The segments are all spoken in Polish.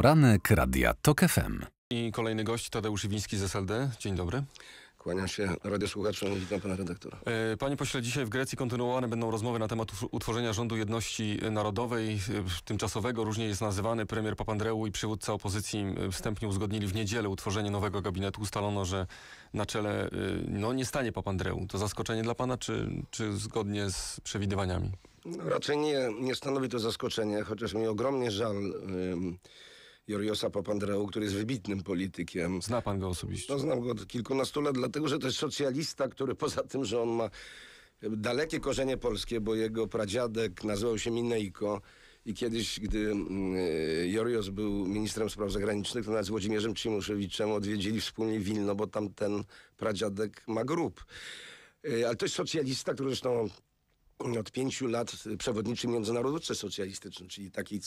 Poranek Radia TOK FM. I kolejny gość Tadeusz Iwiński z SLD. Dzień dobry. Kłaniam się radiosłuchaczom i witam pana redaktora. E, panie pośle, dzisiaj w Grecji kontynuowane będą rozmowy na temat utworzenia rządu jedności narodowej, e, tymczasowego, różnie jest nazywany. Premier Papandreou i przywódca opozycji wstępnie uzgodnili w niedzielę utworzenie nowego gabinetu. Ustalono, że na czele e, no, nie stanie Papandreou. To zaskoczenie dla pana, czy, czy zgodnie z przewidywaniami? No, raczej nie, nie stanowi to zaskoczenie, chociaż mi ogromnie żal... Yy Joriosa Papandreou, który jest wybitnym politykiem. Zna pan go osobiście? No, znam go od kilkunastu lat, dlatego że to jest socjalista, który poza tym, że on ma dalekie korzenie polskie, bo jego pradziadek nazywał się Minejko i kiedyś, gdy mm, e, Jorios był ministrem spraw zagranicznych, to nawet z Włodzimierzem Cimuszewiczem odwiedzili wspólnie Wilno, bo tam ten pradziadek ma grób. E, ale to jest socjalista, który zresztą od pięciu lat przewodniczy Międzynarodówce Socjalistycznej, czyli takiej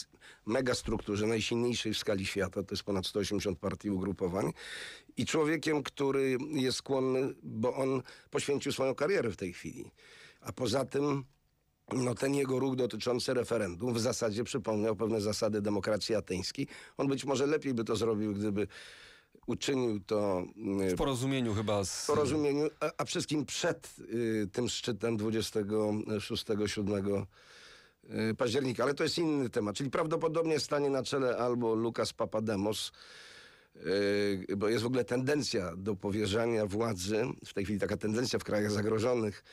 megastrukturze najsilniejszej w skali świata, to jest ponad 180 partii ugrupowań i człowiekiem, który jest skłonny, bo on poświęcił swoją karierę w tej chwili. A poza tym no ten jego ruch dotyczący referendum w zasadzie przypomniał pewne zasady demokracji ateńskiej. On być może lepiej by to zrobił, gdyby uczynił to... Mm, w porozumieniu chyba z... W porozumieniu, a, a wszystkim przed y, tym szczytem 26-7 y, października, ale to jest inny temat, czyli prawdopodobnie stanie na czele albo Lukas Papademos, y, bo jest w ogóle tendencja do powierzania władzy, w tej chwili taka tendencja w krajach zagrożonych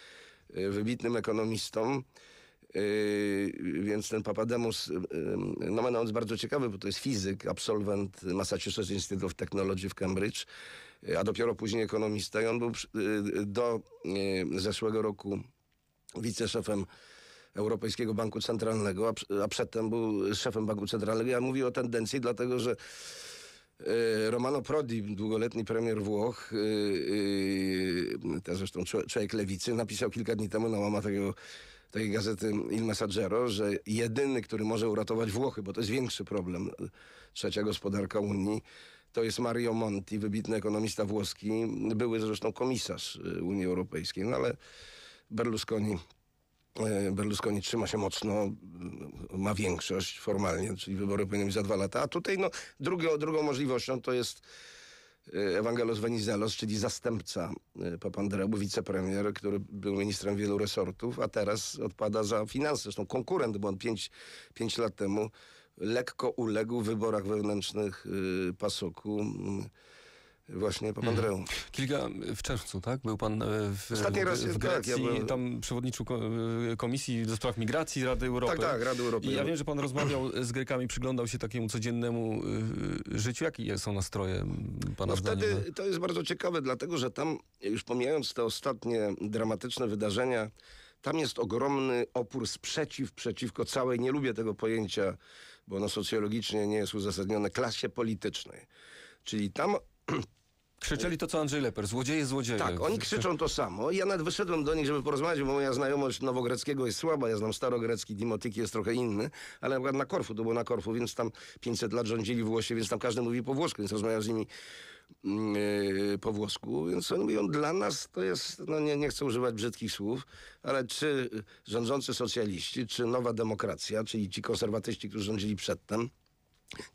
y, wybitnym ekonomistom, Yy, więc ten Papademos, yy, yy no on jest bardzo ciekawy, bo to jest fizyk, absolwent Massachusetts Institute of Technology w Cambridge, yy, a dopiero później ekonomista i on był do zeszłego roku wiceszefem Europejskiego Banku Centralnego, a, przedtem był szefem Banku Centralnego. Ja mówię o tendencji, dlatego że Romano Prodi, długoletni premier Włoch, też zresztą człowiek lewicy, napisał kilka dni temu na łama tego takiej gazety Il Messaggero, że jedyny, który może uratować Włochy, bo to jest większy problem, trzecia gospodarka Unii, to jest Mario Monti, wybitny ekonomista włoski, były zresztą komisarz y, Unii Europejskiej, no ale Berlusconi y, Berlusconi trzyma się mocno, y, ma większość formalnie, czyli wybory powinny być za dwa lata. A tutaj no, drugą, drugą możliwością to jest E, Ewangelos Venizelos, czyli zastępca e, Papandreou, wicepremier, który był ministrem wielu resortów, a teraz odpada za finanse. Zresztą konkurent, bo on pięć, pięć lat temu lekko uległ w wyborach wewnętrznych e, Pasoku mm, właśnie po Mm. Kilka e, w czerwcu, tak? Był pan e, w, Ostatni raz, w Grecji, tak, ja byłem... tam przewodniczył e, Komisji do Spraw Migracji Rady Europy. Tak, tak, Rady Europy. I ja wiem, że pan rozmawiał z Grekami, przyglądał się takiemu codziennemu życiu. Jakie są nastroje pana No zdaniem? wtedy to jest bardzo ciekawe, dlatego że tam, już pomijając te ostatnie dramatyczne wydarzenia, tam jest ogromny opór, sprzeciw przeciwko całej, nie lubię tego pojęcia, bo ono socjologicznie nie jest uzasadnione, klasie politycznej. Czyli tam Krzyczeli to, co Andrzej Leper, złodzieje, złodzieje. Tak, oni krzyczą to samo. Ja nawet wyszedłem do nich, żeby porozmawiać, bo moja znajomość nowogreckiego jest słaba. Ja znam starogrecki, dimotyki jest trochę inny, ale na przykład na Korfu, to było na Korfu, więc tam 500 lat rządzili Włosi, więc tam każdy mówi po włosku, więc rozmawiam z nimi yy, po włosku. Więc oni mówią, dla nas to jest, no nie, nie chcę używać brzydkich słów, ale czy rządzący socjaliści, czy nowa demokracja, czyli ci konserwatyści, którzy rządzili przedtem,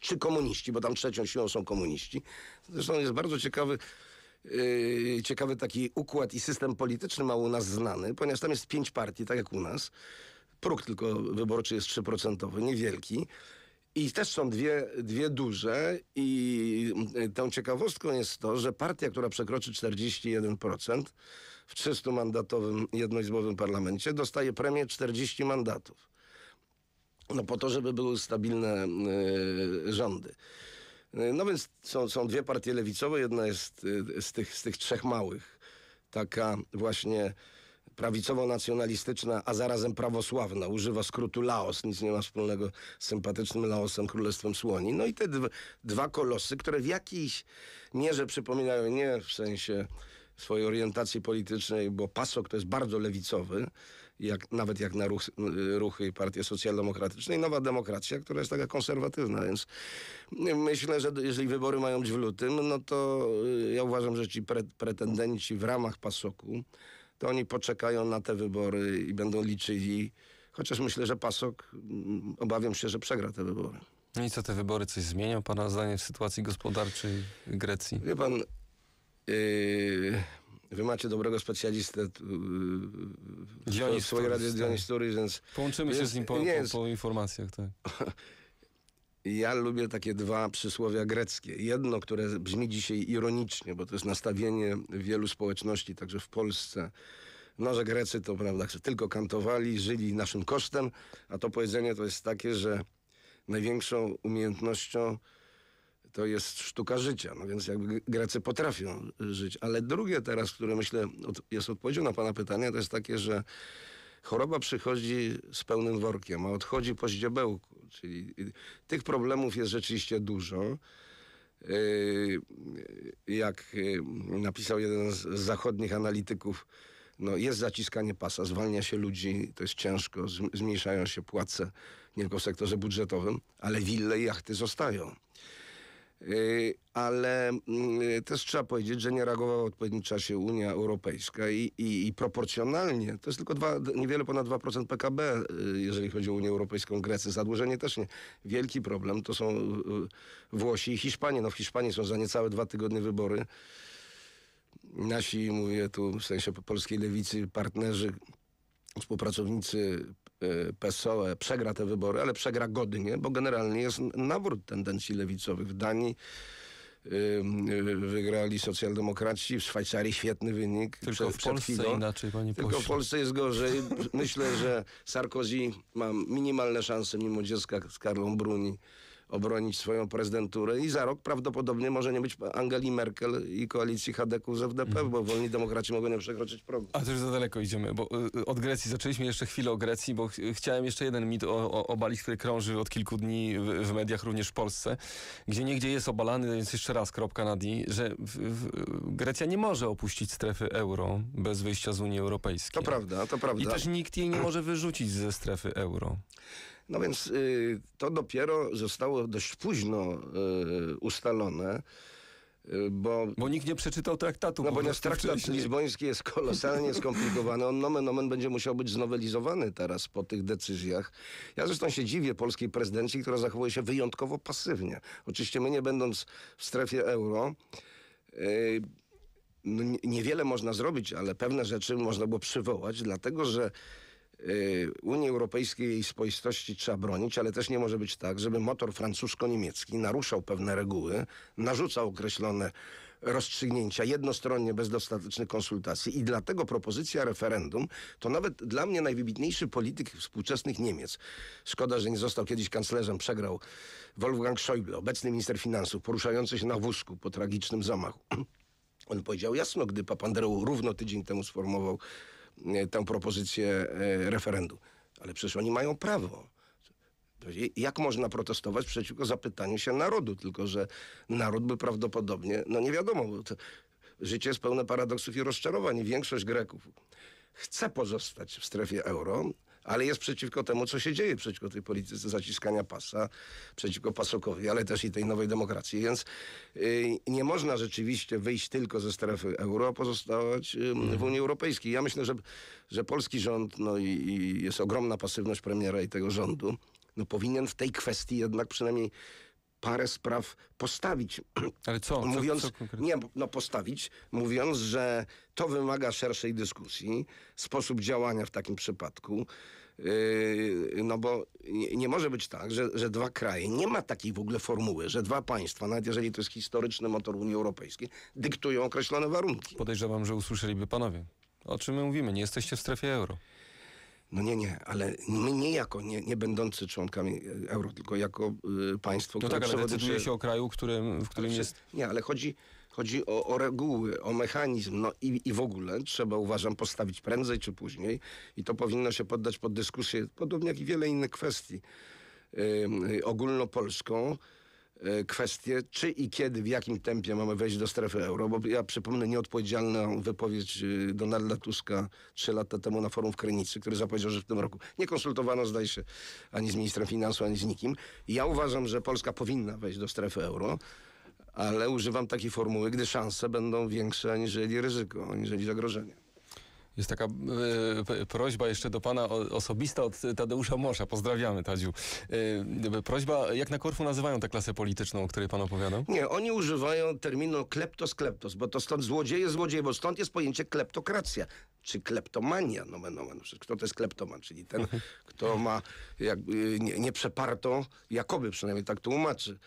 czy komuniści, bo tam trzecią siłą są komuniści. Zresztą jest bardzo ciekawy, yy, ciekawy taki układ i system polityczny mało u nas znany, ponieważ tam jest pięć partii, tak jak u nas. Próg tylko wyborczy jest trzyprocentowy, niewielki. I też są dwie, dwie duże i yy, tą ciekawostką jest to, że partia, która przekroczy 41% w 300-mandatowym jednoizbowym parlamencie dostaje premię 40 mandatów no po to, żeby były stabilne e, rządy. E, no więc są, są dwie partie lewicowe, jedna jest e, z tych, z tych trzech małych, taka właśnie prawicowo-nacjonalistyczna, a zarazem prawosławna. Używa skrótu Laos, nic nie ma wspólnego z sympatycznym Laosem, Królestwem Słoni. No i te dwa kolosy, które w jakiejś mierze przypominają, nie w sensie swojej orientacji politycznej, bo PASOK to jest bardzo lewicowy, jak, nawet jak na ruch, ruchy Partii Socjaldemokratycznej, Nowa Demokracja, która jest taka konserwatywna, więc myślę, że jeżeli wybory mają być w lutym, no to y, ja uważam, że ci pre, pretendenci w ramach PASOKu, to oni poczekają na te wybory i będą liczyli, chociaż myślę, że PASOK, mm, obawiam się, że przegra te wybory. No i co te wybory coś zmienią, pana zdanie, w sytuacji gospodarczej Grecji? Wie pan... Yy Wy macie dobrego specjalistę yy, w swojej radzie tak. Dionis więc... Połączymy więc, się z nim po, po, po informacjach, tak. Ja lubię takie dwa przysłowia greckie. Jedno, które brzmi dzisiaj ironicznie, bo to jest nastawienie wielu społeczności, także w Polsce. No, że Grecy to prawda, że tylko kantowali, żyli naszym kosztem, a to powiedzenie to jest takie, że największą umiejętnością to jest sztuka życia, no więc jakby Grecy potrafią żyć. Ale drugie teraz, które myślę jest odpowiedzią na pana pytanie, to jest takie, że choroba przychodzi z pełnym workiem, a odchodzi po zdziobełku. Czyli tych problemów jest rzeczywiście dużo. Yy, jak yy, napisał jeden z zachodnich analityków, no jest zaciskanie pasa, zwalnia się ludzi, to jest ciężko, zmniejszają się płace, nie tylko w sektorze budżetowym, ale wille i jachty zostają. Y, ale mm, też trzeba powiedzieć, że nie reagowała w odpowiednim czasie Unia Europejska i, i, i proporcjonalnie, to jest tylko dwa, niewiele ponad 2% PKB, y, jeżeli chodzi o Unię Europejską, Grecję, zadłużenie też nie. Wielki problem to są y, Włosi i Hiszpanie. No w Hiszpanii są za niecałe dwa tygodnie wybory. Nasi, mówię tu w sensie polskiej lewicy, partnerzy, współpracownicy Y, PSOE przegra te wybory, ale przegra godnie, bo generalnie jest nawrót tendencji lewicowych. W Danii y, y, wygrali socjaldemokraci, w Szwajcarii świetny wynik. Tylko w Polsce inaczej, panie Tylko w Polsce jest gorzej. Myślę, że Sarkozy ma minimalne szanse mimo dziecka z Karlą Bruni obronić swoją prezydenturę i za rok prawdopodobnie może nie być Angeli Merkel i koalicji HDK z FDP, mhm. bo wolni demokraci mogą nie przekroczyć progu. A to już za daleko idziemy, bo y, y, od Grecji zaczęliśmy jeszcze chwilę o Grecji, bo ch chciałem jeszcze jeden mit o, o, obalić, który krąży od kilku dni w, w, mediach, również w Polsce, gdzie niegdzie jest obalany, więc jeszcze raz kropka na dni, że w, w Grecja nie może opuścić strefy euro bez wyjścia z Unii Europejskiej. To prawda, to prawda. I też nikt jej nie może wyrzucić ze strefy euro. No więc y, to dopiero zostało dość późno y, ustalone. Y, bo, Bo nikt nie przeczytał traktatu. no bo ponieważ traktat lizboński jest kolosalnie skomplikowany, on nomen omen będzie musiał być znowelizowany teraz po tych decyzjach. Ja zresztą się dziwię polskiej prezydencji, która zachowuje się wyjątkowo pasywnie. Oczywiście my nie będąc w strefie euro, yy, niewiele można zrobić, ale pewne rzeczy można było przywołać, dlatego że Y, Unii Europejskiej jej swoistości trzeba bronić, ale też nie może być tak, żeby motor francusko-niemiecki naruszał pewne reguły, narzucał określone rozstrzygnięcia jednostronnie, bez dostatecznych konsultacji i dlatego propozycja referendum to nawet dla mnie najwybitniejszy polityk współczesnych Niemiec. Szkoda, że nie został kiedyś kanclerzem, przegrał Wolfgang Schäuble, obecny minister finansów, poruszający się na wózku po tragicznym zamachu. On powiedział jasno, gdy Papandreou równo tydzień temu sformułował E, tę propozycję e, referendum. Ale przecież oni mają prawo. Jak można protestować przeciwko zapytaniu się narodu? Tylko, że naród by prawdopodobnie, no nie wiadomo, życie jest pełne paradoksów i rozczarowań. Większość Greków chce pozostać w strefie euro, ale jest przeciwko temu, co się dzieje, przeciwko tej polityce zaciskania pasa, przeciwko pasokowi, ale też i tej nowej demokracji. Więc y, nie można rzeczywiście wyjść tylko ze strefy euro, a pozostawać y, w Unii Europejskiej. Ja myślę, że, że polski rząd, no i, i jest ogromna pasywność premiera i tego rządu, no powinien w tej kwestii jednak przynajmniej parę spraw postawić. Ale co? Mówiąc, co, co nie, no postawić, mówiąc, że to wymaga szerszej dyskusji, sposób działania w takim przypadku, yy, no bo nie, nie, może być tak, że, że dwa kraje, nie ma takiej w ogóle formuły, że dwa państwa, nawet jeżeli to jest historyczny motor Unii Europejskiej, dyktują określone warunki. Podejrzewam, że usłyszeliby panowie. O czym my mówimy? Nie jesteście w strefie euro. No nie, nie, ale my nie jako, nie, nie będący członkami euro, tylko jako y, państwo, no które tak, ale decyduje się o kraju, którym, w którym jest... Nie, ale chodzi, chodzi o, o, reguły, o mechanizm, no i, i w ogóle trzeba, uważam, postawić prędzej czy później i to powinno się poddać pod dyskusję, podobnie jak i wiele innych kwestii y, ogólnopolską, E, kwestię, czy i kiedy, w jakim tempie mamy wejść do strefy euro, bo ja przypomnę nieodpowiedzialną wypowiedź e, Donalda Tuska trzy lata temu na forum w Krynicy, który zapowiedział, że w tym roku nie konsultowano, zdaje się, ani z ministrem finansów, ani z nikim. Ja uważam, że Polska powinna wejść do strefy euro, ale używam takiej formuły, gdy szanse będą większe aniżeli ryzyko, aniżeli zagrożenie. Jest taka e, prośba jeszcze do pana o, osobista od Tadeusza Mosza. Pozdrawiamy, Tadziu. E, prośba, jak na Korfu nazywają tę klasę polityczną, o której pan opowiadał? Nie, oni używają terminu kleptos, kleptos, bo to stąd złodzieje, złodzieje, bo stąd jest pojęcie kleptokracja, czy kleptomania, No no no, Kto to jest kleptoman? Czyli ten, mhm. kto ma jakby, nie, nieprzepartą, jakoby przynajmniej tak tłumaczy,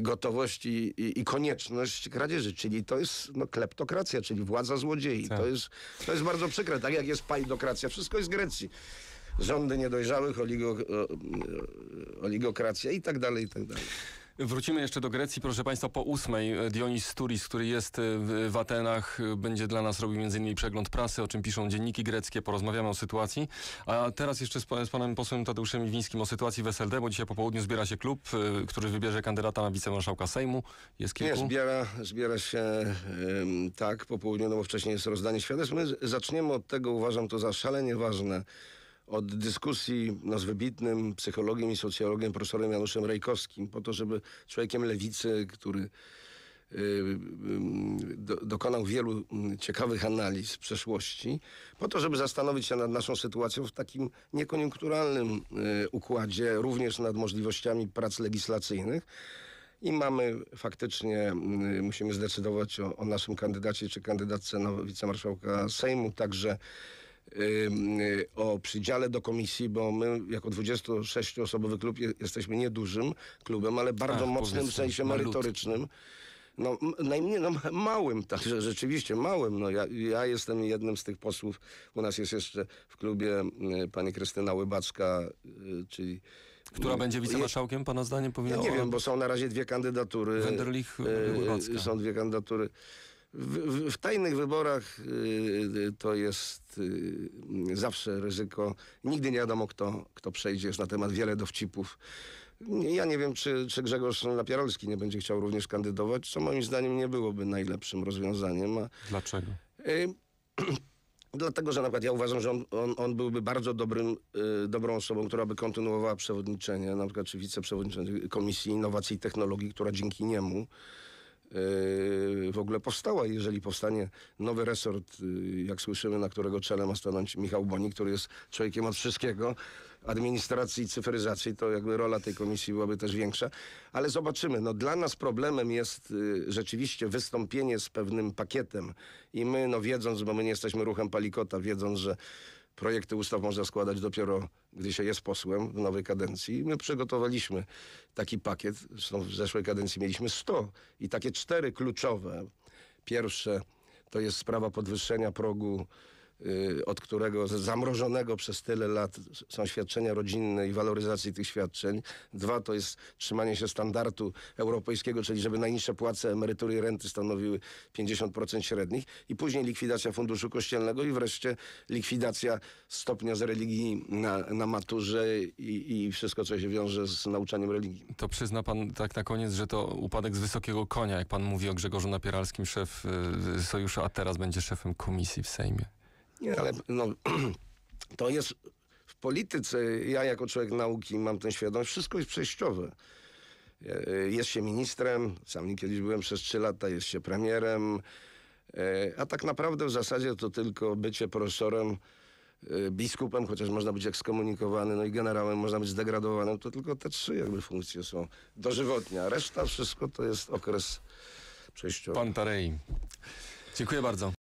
gotowość i, i, i, konieczność kradzieży, czyli to jest no, kleptokracja, czyli władza złodziei. Tak. To, jest, to jest bardzo przykre, tak jak jest pajdokracja, wszystko jest z Grecji. Rządy niedojrzałych, oligo, oligokracja i tak dalej, i tak dalej. Wrócimy jeszcze do Grecji, proszę Państwa, po ósmej. E, Dionis Sturis, który jest e, w Atenach, będzie dla nas robił m.in. przegląd prasy, o czym piszą dzienniki greckie. Porozmawiamy o sytuacji. A teraz jeszcze z, z panem posłem Tadeuszem Iwińskim o sytuacji w SLD, bo dzisiaj po południu zbiera się klub, e, który wybierze kandydata na wicemarszałka Sejmu. Jest kilku? Nie, zbiera, zbiera się tak po południu, no bo wcześniej jest rozdanie świadectw. My zaczniemy od tego, uważam to za szalenie ważne, od dyskusji no, z wybitnym psychologiem i socjologiem profesorem Januszem Rejkowskim, po to, żeby człowiekiem lewicy, który y, y, do, dokonał wielu mm, ciekawych analiz przeszłości, po to, żeby zastanowić się nad naszą sytuacją w takim niekoniunkturalnym y, układzie, również nad możliwościami prac legislacyjnych. I mamy faktycznie, musimy zdecydować o, o naszym kandydacie czy kandydatce na wicemarszałka Sejmu, także Y, o przydziale do komisji, bo my jako 26-osobowy klub jesteśmy niedużym klubem, ale bardzo mocnym w sensie merytorycznym. No, najmniej, no, małym także, rzeczywiście małym. No, ja, ja jestem jednym z tych posłów. U nas jest jeszcze w klubie y, pani Krystyna Łybacka, y, czyli... Która będzie wicemarszałkiem, pana zdaniem? Powinna ja nie wiem, bo są na razie dwie kandydatury. Wenderlich, Łybacka. Są dwie kandydatury. W, w, w, tajnych wyborach y, y, to jest y, zawsze ryzyko. Nigdy nie wiadomo, kto, kto przejdzie. Jest na temat wiele dowcipów. Ja nie wiem, czy, czy Grzegorz Lapierolski nie będzie chciał również kandydować, co moim zdaniem nie byłoby najlepszym rozwiązaniem. A, Dlaczego? Y, dlatego, że na przykład ja uważam, że on, on, on byłby bardzo dobrym, y, dobrą osobą, która by kontynuowała przewodniczenie, na przykład czy wiceprzewodniczący Komisji Innowacji i Technologii, która dzięki niemu Yy, w ogóle powstała. Jeżeli powstanie nowy resort, yy, jak słyszymy, na którego czele ma stanąć Michał Boni, który jest człowiekiem od wszystkiego, administracji i cyfryzacji, to jakby rola tej komisji byłaby też większa. Ale zobaczymy. No, dla nas problemem jest yy, rzeczywiście wystąpienie z pewnym pakietem i my, no wiedząc, bo my nie jesteśmy ruchem palikota, wiedząc, że projekty ustaw można składać dopiero, gdy się jest posłem w nowej kadencji. My przygotowaliśmy taki pakiet, zresztą w zeszłej kadencji mieliśmy 100 i takie cztery kluczowe. Pierwsze to jest sprawa podwyższenia progu Y, od którego zamrożonego przez tyle lat są świadczenia rodzinne i waloryzacji tych świadczeń. Dwa to jest trzymanie się standardu europejskiego, czyli żeby najniższe płace, emerytury i renty stanowiły 50% średnich i później likwidacja Funduszu Kościelnego i wreszcie likwidacja stopnia z religii na, na maturze i, i wszystko, co się wiąże z nauczaniem religii. To przyzna pan tak na koniec, że to upadek z wysokiego konia, jak pan mówi o Grzegorzu Napieralskim, szef y, y, Sojuszu, a teraz będzie szefem komisji w Sejmie. Nie, ale no, to jest w polityce, ja jako człowiek nauki mam tę świadomość, wszystko jest przejściowe. E, jest się ministrem, sam nie kiedyś byłem przez trzy lata, jest się premierem, e, a tak naprawdę w zasadzie to tylko bycie profesorem, e, biskupem, chociaż można być ekskomunikowany, no i generałem można być zdegradowanym, to tylko te trzy jakby funkcje są a Reszta wszystko to jest okres przejściowy. Pan Tarej, dziękuję bardzo.